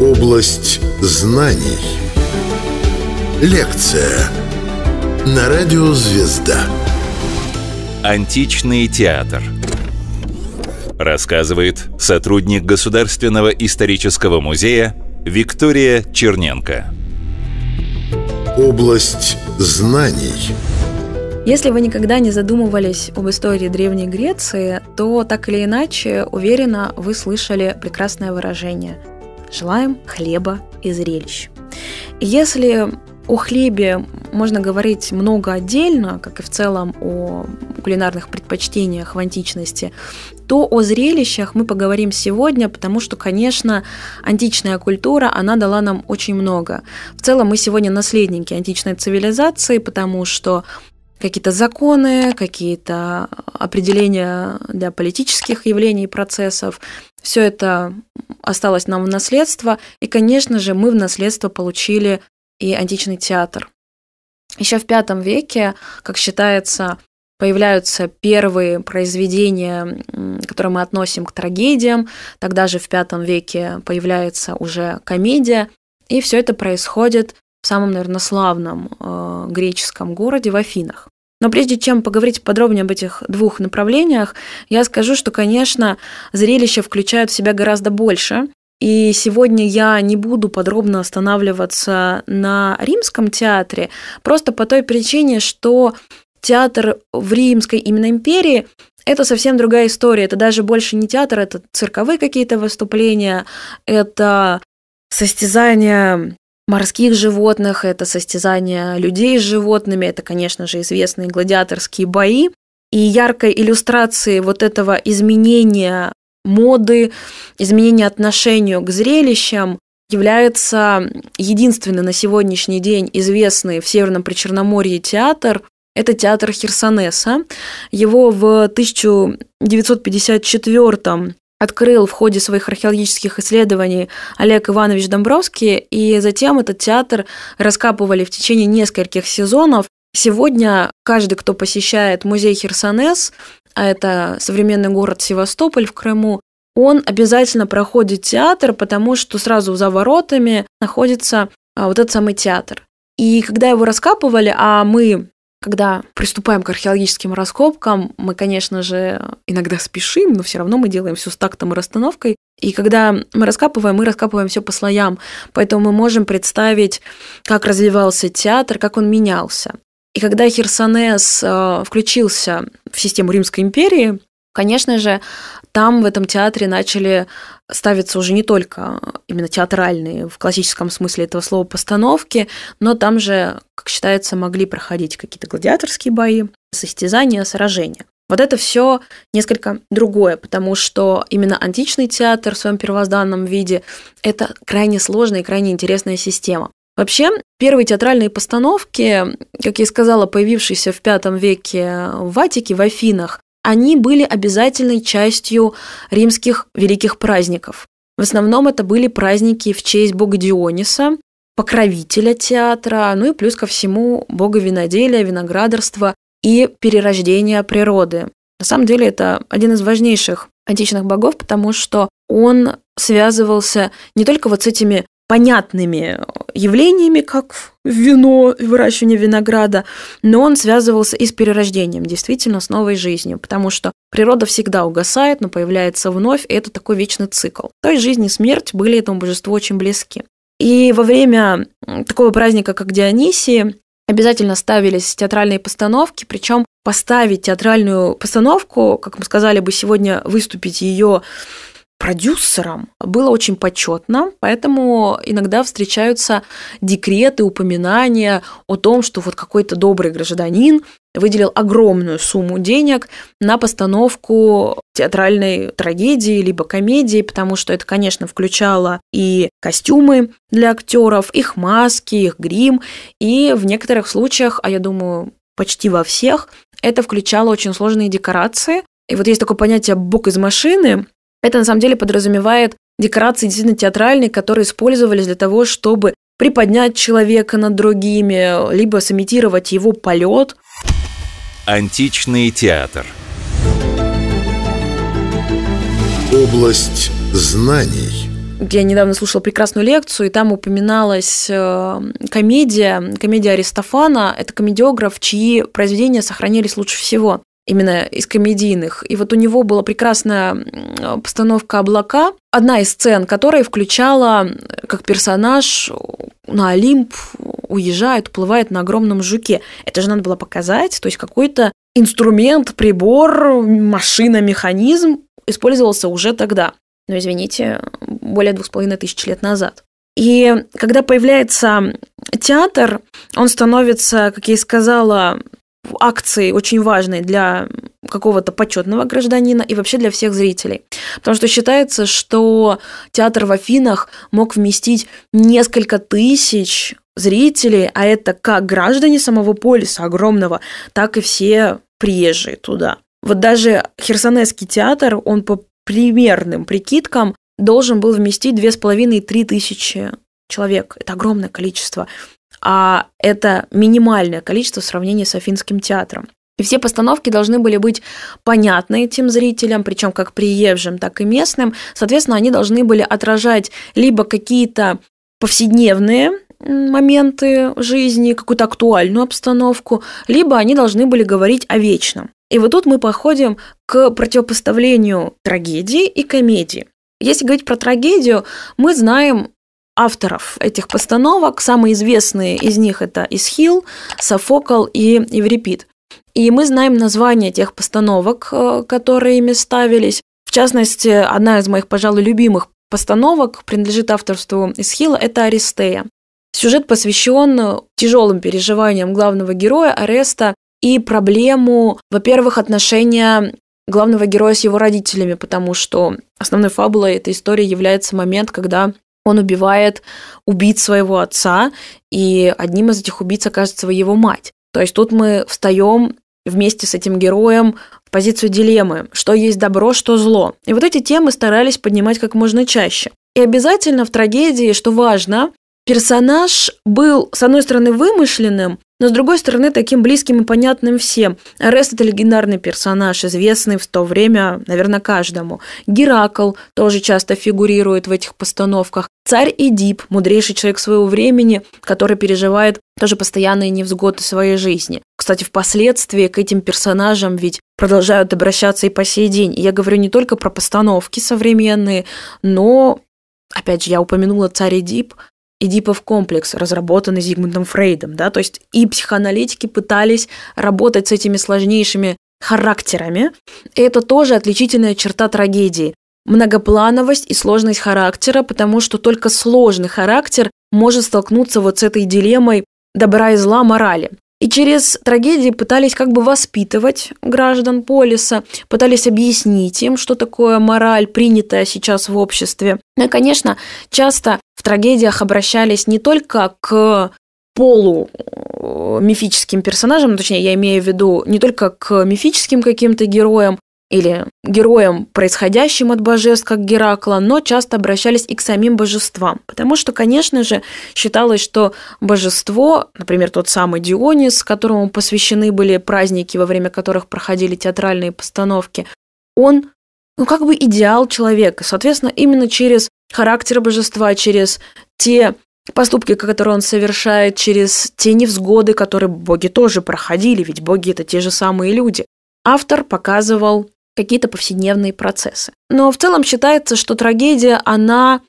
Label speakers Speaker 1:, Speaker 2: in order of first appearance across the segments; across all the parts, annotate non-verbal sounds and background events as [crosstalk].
Speaker 1: Область знаний. Лекция на радио «Звезда». Античный театр. Рассказывает сотрудник Государственного исторического музея Виктория Черненко. Область знаний. Если вы никогда не задумывались об истории Древней Греции, то так или иначе, уверенно, вы слышали прекрасное выражение «желаем хлеба и зрелищ». Если о хлебе можно говорить много отдельно, как и в целом о кулинарных предпочтениях в античности, то о зрелищах мы поговорим сегодня, потому что, конечно, античная культура, она дала нам очень много. В целом мы сегодня наследники античной цивилизации, потому что какие-то законы, какие-то определения для политических явлений и процессов. Все это осталось нам в наследство, и, конечно же, мы в наследство получили и античный театр. Еще в V веке, как считается, появляются первые произведения, которые мы относим к трагедиям. Тогда же в V веке появляется уже комедия, и все это происходит в самом, наверное, славном э, греческом городе в Афинах. Но прежде чем поговорить подробнее об этих двух направлениях, я скажу, что, конечно, зрелища включают в себя гораздо больше. И сегодня я не буду подробно останавливаться на римском театре, просто по той причине, что театр в Римской именно империи это совсем другая история. Это даже больше не театр, это цирковые какие-то выступления, это состязания морских животных, это состязания людей с животными, это, конечно же, известные гладиаторские бои. И яркой иллюстрацией вот этого изменения моды, изменения отношению к зрелищам является единственный на сегодняшний день известный в Северном Причерноморье театр. Это театр Херсонеса. Его в 1954 открыл в ходе своих археологических исследований Олег Иванович Домбровский, и затем этот театр раскапывали в течение нескольких сезонов. Сегодня каждый, кто посещает музей Херсонес, а это современный город Севастополь в Крыму, он обязательно проходит театр, потому что сразу за воротами находится а, вот этот самый театр. И когда его раскапывали, а мы когда приступаем к археологическим раскопкам, мы, конечно же, иногда спешим, но все равно мы делаем все с тактом и расстановкой. И когда мы раскапываем, мы раскапываем все по слоям, поэтому мы можем представить, как развивался театр, как он менялся. И когда Херсонес э, включился в систему Римской империи, конечно же, там в этом театре начали ставиться уже не только именно театральные в классическом смысле этого слова постановки, но там же, как считается, могли проходить какие-то гладиаторские бои, состязания, сражения. Вот это все несколько другое, потому что именно античный театр в своем первозданном виде – это крайне сложная и крайне интересная система. Вообще, первые театральные постановки, как я и сказала, появившиеся в V веке в Ватике, в Афинах, они были обязательной частью римских великих праздников. В основном это были праздники в честь бога Диониса, покровителя театра, ну и плюс ко всему бога виноделия, виноградарства и перерождения природы. На самом деле это один из важнейших античных богов, потому что он связывался не только вот с этими понятными явлениями, как вино, выращивание винограда, но он связывался и с перерождением, действительно, с новой жизнью, потому что природа всегда угасает, но появляется вновь, и это такой вечный цикл. То есть жизнь и смерть были этому божеству очень близки. И во время такого праздника, как Дионисии, обязательно ставились театральные постановки, причем поставить театральную постановку, как мы сказали бы сегодня, выступить ее продюсером было очень почетно, поэтому иногда встречаются декреты, упоминания о том, что вот какой-то добрый гражданин выделил огромную сумму денег на постановку театральной трагедии либо комедии, потому что это, конечно, включало и костюмы для актеров, их маски, их грим, и в некоторых случаях, а я думаю, почти во всех, это включало очень сложные декорации. И вот есть такое понятие «бок из машины», это на самом деле подразумевает декорации действительно театральные, которые использовались для того, чтобы приподнять человека над другими, либо сымитировать его полет. Античный театр. Область знаний. Я недавно слушала прекрасную лекцию, и там упоминалась э, комедия, комедия Аристофана. Это комедиограф, чьи произведения сохранились лучше всего именно из комедийных. И вот у него была прекрасная постановка «Облака», одна из сцен, которая включала, как персонаж на Олимп уезжает, уплывает на огромном жуке. Это же надо было показать, то есть какой-то инструмент, прибор, машина, механизм использовался уже тогда. Но, ну, извините, более двух с половиной тысяч лет назад. И когда появляется театр, он становится, как я и сказала, акции очень важной для какого-то почетного гражданина и вообще для всех зрителей. Потому что считается, что театр в Афинах мог вместить несколько тысяч зрителей, а это как граждане самого полиса огромного, так и все приезжие туда. Вот даже Херсонесский театр, он по примерным прикидкам должен был вместить 2,5-3 тысячи человек. Это огромное количество а это минимальное количество в сравнении с Афинским театром. И все постановки должны были быть понятны этим зрителям, причем как приезжим, так и местным. Соответственно, они должны были отражать либо какие-то повседневные моменты жизни, какую-то актуальную обстановку, либо они должны были говорить о вечном. И вот тут мы походим к противопоставлению трагедии и комедии. Если говорить про трагедию, мы знаем авторов этих постановок. Самые известные из них это Исхил, Софокл и Еврипид. И мы знаем названия тех постановок, э, которые ими ставились. В частности, одна из моих, пожалуй, любимых постановок принадлежит авторству Исхила, это Аристея. Сюжет посвящен тяжелым переживаниям главного героя Ареста и проблему, во-первых, отношения главного героя с его родителями, потому что основной фабулой этой истории является момент, когда он убивает убийц своего отца, и одним из этих убийц окажется его мать. То есть тут мы встаем вместе с этим героем в позицию дилеммы, что есть добро, что зло. И вот эти темы старались поднимать как можно чаще. И обязательно в трагедии, что важно, персонаж был, с одной стороны, вымышленным, но, с другой стороны, таким близким и понятным всем. Арест – это легендарный персонаж, известный в то время, наверное, каждому. Геракл тоже часто фигурирует в этих постановках. Царь Эдип – мудрейший человек своего времени, который переживает тоже постоянные невзгоды своей жизни. Кстати, впоследствии к этим персонажам ведь продолжают обращаться и по сей день. И я говорю не только про постановки современные, но, опять же, я упомянула царь Эдип, Эдипов комплекс, разработанный Зигмундом Фрейдом, да, то есть и психоаналитики пытались работать с этими сложнейшими характерами. И это тоже отличительная черта трагедии. Многоплановость и сложность характера, потому что только сложный характер может столкнуться вот с этой дилеммой добра и зла морали. И через трагедии пытались как бы воспитывать граждан полиса, пытались объяснить им, что такое мораль, принятая сейчас в обществе. Ну и, конечно, часто в трагедиях обращались не только к полу э, мифическим персонажам, ну, точнее, я имею в виду не только к мифическим каким-то героям, или героям, происходящим от божеств, как Геракла, но часто обращались и к самим божествам. Потому что, конечно же, считалось, что божество, например, тот самый Дионис, которому посвящены были праздники, во время которых проходили театральные постановки, он ну, как бы идеал человека. Соответственно, именно через характер божества, через те поступки, которые он совершает, через те невзгоды, которые боги тоже проходили, ведь боги – это те же самые люди. Автор показывал какие-то повседневные процессы. Но в целом считается, что трагедия, она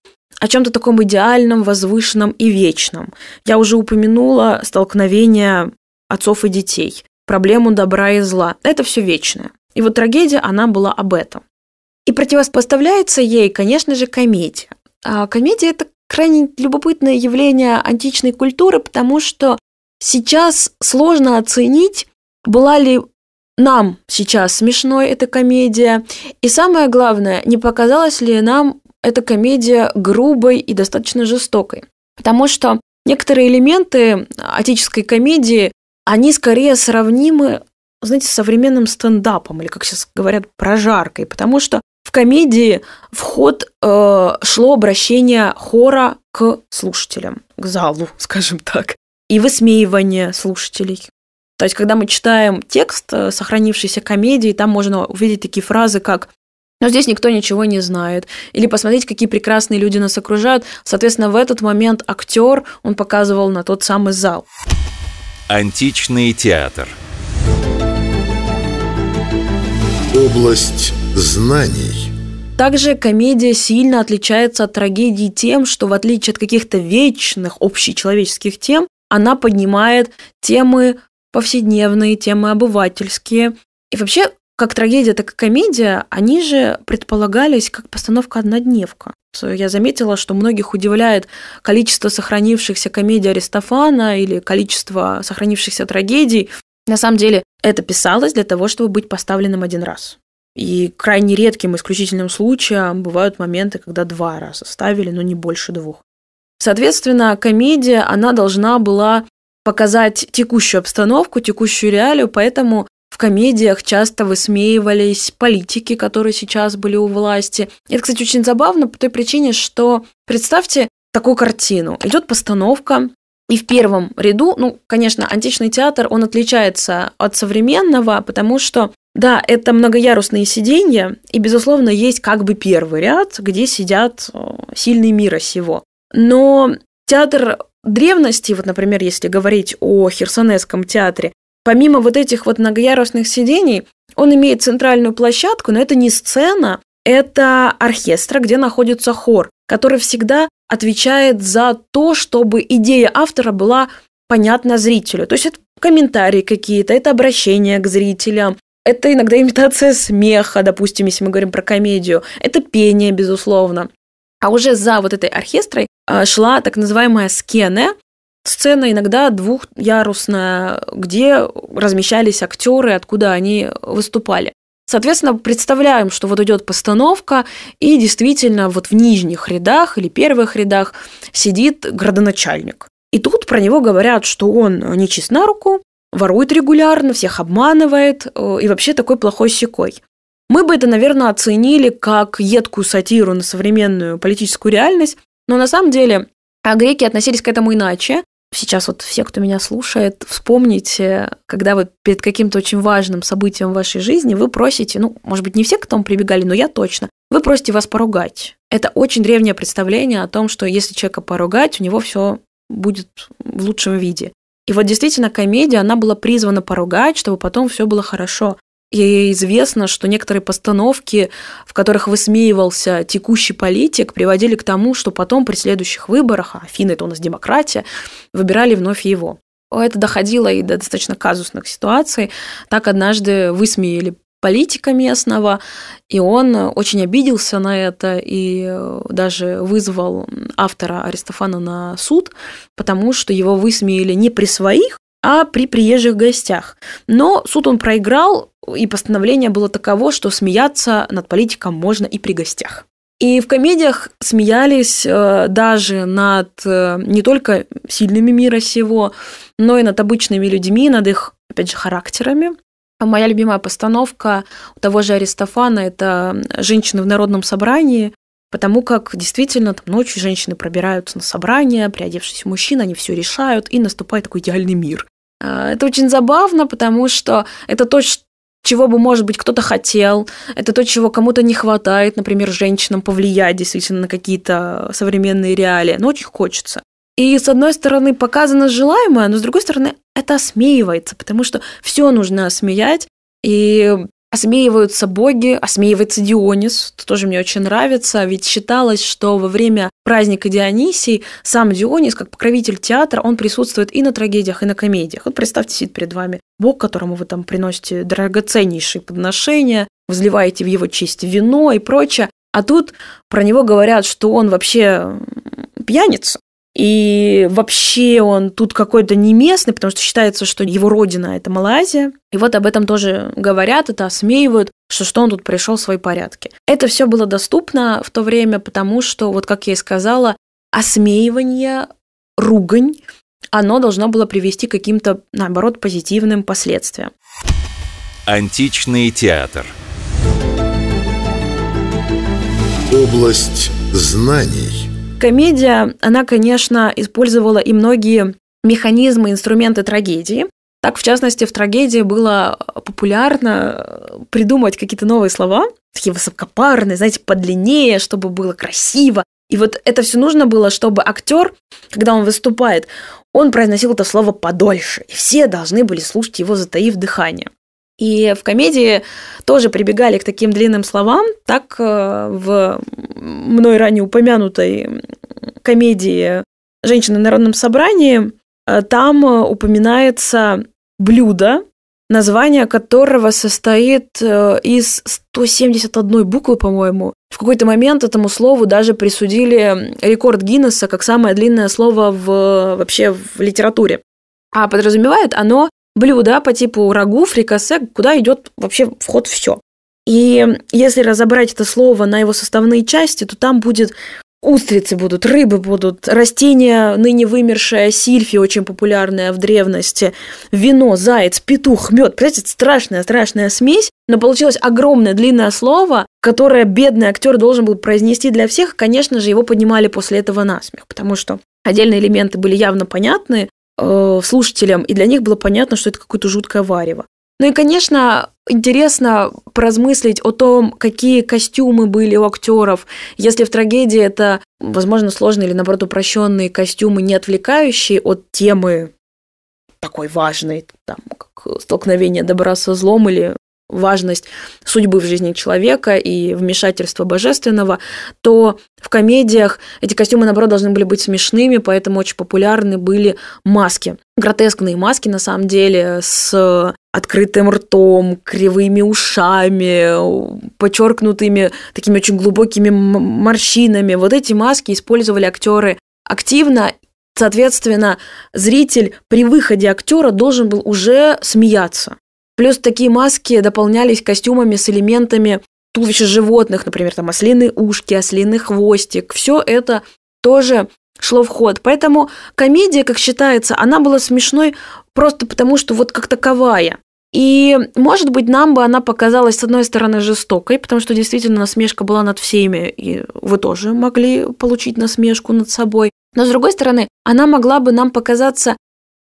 Speaker 1: о чем-то таком идеальном, возвышенном и вечном. Я уже упомянула столкновение отцов и детей, проблему добра и зла. Это все вечное. И вот трагедия, она была об этом. И противопоставляется ей, конечно же, комедия. А комедия – это крайне любопытное явление античной культуры, потому что сейчас сложно оценить, была ли нам сейчас смешной эта комедия? И самое главное, не показалась ли нам эта комедия грубой и достаточно жестокой? Потому что некоторые элементы отеческой комедии, они скорее сравнимы, знаете, с современным стендапом, или, как сейчас говорят, прожаркой, потому что в комедии в ход э, шло обращение хора к слушателям, к залу, [laughs] скажем так, и высмеивание слушателей. То есть, когда мы читаем текст э, сохранившейся комедии, там можно увидеть такие фразы, как но здесь никто ничего не знает. Или посмотрите, какие прекрасные люди нас окружают. Соответственно, в этот момент актер, он показывал на тот самый зал. Античный театр. Область знаний. Также комедия сильно отличается от трагедии тем, что в отличие от каких-то вечных общечеловеческих тем, она поднимает темы повседневные, темы обывательские. И вообще, как трагедия, так и комедия, они же предполагались как постановка однодневка. Я заметила, что многих удивляет количество сохранившихся комедий Аристофана или количество сохранившихся трагедий. На самом деле это писалось для того, чтобы быть поставленным один раз. И крайне редким исключительным случаем бывают моменты, когда два раза ставили, но не больше двух. Соответственно, комедия, она должна была показать текущую обстановку, текущую реалию, поэтому в комедиях часто высмеивались политики, которые сейчас были у власти. Это, кстати, очень забавно по той причине, что представьте такую картину. Идет постановка, и в первом ряду, ну, конечно, античный театр, он отличается от современного, потому что, да, это многоярусные сиденья, и, безусловно, есть как бы первый ряд, где сидят э, сильные мира сего. Но театр древности, вот, например, если говорить о Херсонесском театре, помимо вот этих вот многоярусных сидений, он имеет центральную площадку, но это не сцена, это оркестра, где находится хор, который всегда отвечает за то, чтобы идея автора была понятна зрителю. То есть это комментарии какие-то, это обращение к зрителям, это иногда имитация смеха, допустим, если мы говорим про комедию, это пение, безусловно. А уже за вот этой оркестрой э, шла так называемая скене, сцена иногда двухярусная, где размещались актеры, откуда они выступали. Соответственно, представляем, что вот идет постановка, и действительно вот в нижних рядах или первых рядах сидит градоначальник. И тут про него говорят, что он нечист на руку, ворует регулярно, всех обманывает э, и вообще такой плохой секой. Мы бы это, наверное, оценили как едкую сатиру на современную политическую реальность, но на самом деле а греки относились к этому иначе. Сейчас вот все, кто меня слушает, вспомните, когда вы перед каким-то очень важным событием в вашей жизни вы просите, ну, может быть, не все к тому прибегали, но я точно, вы просите вас поругать. Это очень древнее представление о том, что если человека поругать, у него все будет в лучшем виде. И вот действительно комедия, она была призвана поругать, чтобы потом все было хорошо. И известно, что некоторые постановки, в которых высмеивался текущий политик, приводили к тому, что потом при следующих выборах, а Афина это у нас демократия, выбирали вновь его. Это доходило и до достаточно казусных ситуаций. Так однажды высмеяли политика местного, и он очень обиделся на это и э, даже вызвал автора Аристофана на суд, потому что его высмеяли не при своих, а при приезжих гостях. Но суд он проиграл, и постановление было таково, что смеяться над политиком можно и при гостях. И в комедиях смеялись э, даже над э, не только сильными мира сего, но и над обычными людьми, над их, опять же, характерами. А моя любимая постановка у того же Аристофана – это «Женщины в народном собрании», потому как действительно там ночью женщины пробираются на собрание, приодевшись в мужчин, они все решают, и наступает такой идеальный мир. А, это очень забавно, потому что это то, чего бы, может быть, кто-то хотел, это то, чего кому-то не хватает, например, женщинам повлиять действительно на какие-то современные реалии, но ну, очень хочется. И с одной стороны показано желаемое, но с другой стороны это осмеивается, потому что все нужно осмеять, и Осмеиваются боги, осмеивается Дионис, это тоже мне очень нравится, ведь считалось, что во время праздника Дионисий сам Дионис, как покровитель театра, он присутствует и на трагедиях, и на комедиях. Вот представьте, сидит перед вами бог, которому вы там приносите драгоценнейшие подношения, возливаете в его честь вино и прочее, а тут про него говорят, что он вообще пьяница, и вообще он тут какой-то не местный, потому что считается, что его родина – это Малайзия. И вот об этом тоже говорят, это осмеивают, что что он тут пришел в свои порядки. Это все было доступно в то время, потому что, вот как я и сказала, осмеивание, ругань, оно должно было привести к каким-то, наоборот, позитивным последствиям. Античный театр. Область знаний – Комедия, она, конечно, использовала и многие механизмы, инструменты трагедии. Так, в частности, в трагедии было популярно э, придумывать какие-то новые слова, такие высокопарные, знаете, подлиннее, чтобы было красиво. И вот это все нужно было, чтобы актер, когда он выступает, он произносил это слово подольше, и все должны были слушать его, затаив дыхание. И в комедии тоже прибегали к таким длинным словам. Так э, в мной ранее упомянутой комедии «Женщина на народном собрании» э, там э, упоминается блюдо, название которого состоит из 171 буквы, по-моему. В какой-то момент этому слову даже присудили рекорд Гиннесса как самое длинное слово в, вообще в литературе. А подразумевает оно блюда по типу рагу, фрикасе, куда идет вообще вход все. И если разобрать это слово на его составные части, то там будет устрицы будут, рыбы будут, растения, ныне вымершее, сильфи, очень популярное в древности, вино, заяц, петух, мед. Представляете, страшная-страшная смесь, но получилось огромное длинное слово, которое бедный актер должен был произнести для всех. Конечно же, его поднимали после этого на смех, потому что отдельные элементы были явно понятны, э, слушателям, и для них было понятно, что это какое-то жуткое варево. Ну и, конечно, интересно поразмыслить о том, какие костюмы были у актеров. Если в трагедии это, возможно, сложные или, наоборот, упрощенные костюмы, не отвлекающие от темы такой важной, там, как столкновение добра со злом или важность судьбы в жизни человека и вмешательство божественного, то в комедиях эти костюмы, наоборот, должны были быть смешными, поэтому очень популярны были маски. Гротескные маски, на самом деле, с открытым ртом, кривыми ушами, подчеркнутыми такими очень глубокими морщинами. Вот эти маски использовали актеры активно, Соответственно, зритель при выходе актера должен был уже смеяться. Плюс такие маски дополнялись костюмами с элементами туловища животных, например, там ослиные ушки, ослиный хвостик. Все это тоже шло в ход. Поэтому комедия, как считается, она была смешной просто потому, что вот как таковая. И, может быть, нам бы она показалась, с одной стороны, жестокой, потому что действительно насмешка была над всеми, и вы тоже могли получить насмешку над собой. Но, с другой стороны, она могла бы нам показаться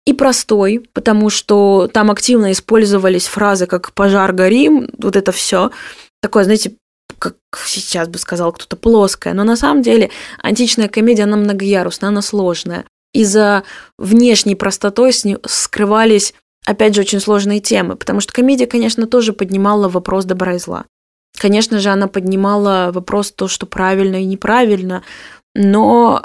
Speaker 1: и простой, потому что там активно использовались фразы как «пожар, горим», вот это все. Такое, знаете, как сейчас бы сказал кто-то, плоское, Но на самом деле античная комедия, она многоярусная, она сложная. из за внешней простотой с ней скрывались, опять же, очень сложные темы, потому что комедия, конечно, тоже поднимала вопрос добра и зла. Конечно же, она поднимала вопрос то, что правильно и неправильно, но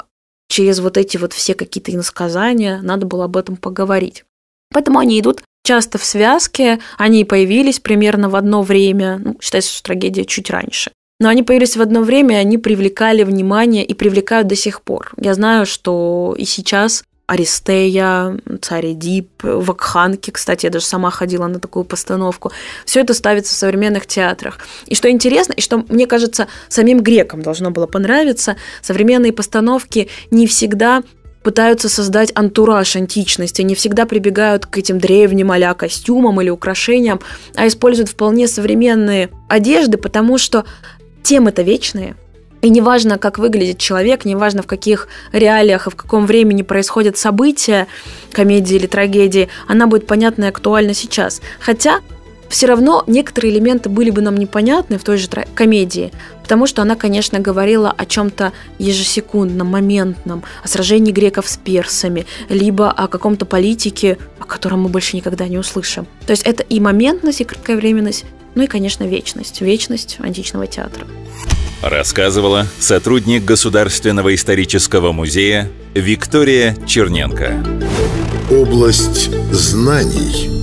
Speaker 1: через вот эти вот все какие-то иносказания, надо было об этом поговорить. Поэтому они идут часто в связке, они появились примерно в одно время, ну, считается, что трагедия чуть раньше. Но они появились в одно время, они привлекали внимание и привлекают до сих пор. Я знаю, что и сейчас Аристея, царь Дип, Вакханки, кстати, я даже сама ходила на такую постановку. Все это ставится в современных театрах. И что интересно, и что, мне кажется, самим грекам должно было понравиться, современные постановки не всегда пытаются создать антураж античности, не всегда прибегают к этим древним а костюмам или украшениям, а используют вполне современные одежды, потому что темы-то вечные – и неважно, как выглядит человек, неважно, в каких реалиях и в каком времени происходят события, комедии или трагедии, она будет понятна и актуальна сейчас. Хотя все равно некоторые элементы были бы нам непонятны в той же комедии, потому что она, конечно, говорила о чем-то ежесекундном, моментном, о сражении греков с персами, либо о каком-то политике, о котором мы больше никогда не услышим. То есть это и моментность, и кратковременность, ну и, конечно, вечность. Вечность античного театра. Рассказывала сотрудник Государственного исторического музея Виктория Черненко. Область знаний –